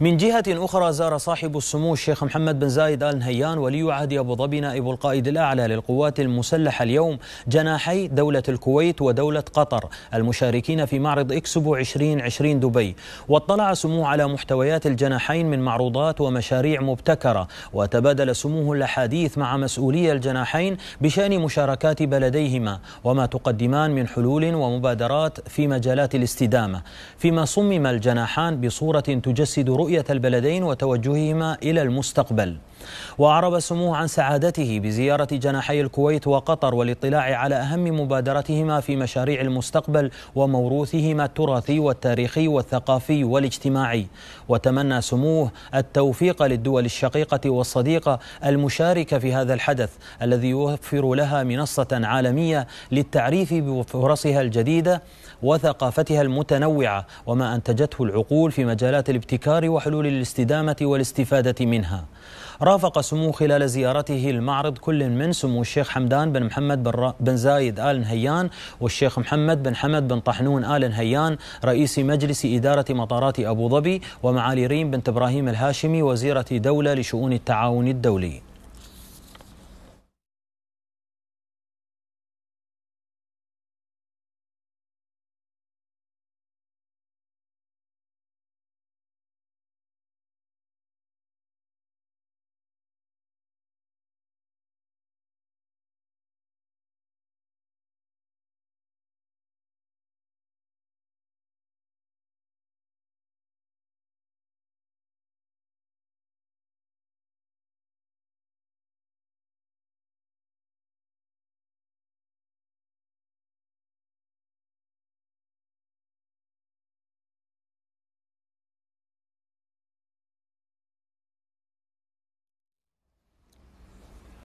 من جهة أخرى زار صاحب السمو الشيخ محمد بن زايد آل نهيان ولي عهد أبو ظبي نائب القائد الأعلى للقوات المسلحة اليوم جناحي دولة الكويت ودولة قطر المشاركين في معرض إكسبو 2020 دبي واطلع سموه على محتويات الجناحين من معروضات ومشاريع مبتكرة وتبادل سموه الأحاديث مع مسؤولي الجناحين بشأن مشاركات بلديهما وما تقدمان من حلول ومبادرات في مجالات الاستدامة فيما صمم الجناحان بصورة تجسد رؤية رؤية البلدين وتوجههما إلى المستقبل وأعرب سموه عن سعادته بزيارة جناحي الكويت وقطر والاطلاع على أهم مبادرتهما في مشاريع المستقبل وموروثهما التراثي والتاريخي والثقافي والاجتماعي وتمنى سموه التوفيق للدول الشقيقة والصديقة المشاركة في هذا الحدث الذي يوفر لها منصة عالمية للتعريف بفرصها الجديدة وثقافتها المتنوعة وما أنتجته العقول في مجالات الابتكار وحلول الاستدامة والاستفادة منها رافق سمو خلال زيارته المعرض كل من سمو الشيخ حمدان بن محمد بن, بن زايد آل نهيان والشيخ محمد بن حمد بن طحنون آل نهيان رئيس مجلس إدارة مطارات أبو ظبي ومعالي ريم بنت إبراهيم الهاشمي وزيرة دولة لشؤون التعاون الدولي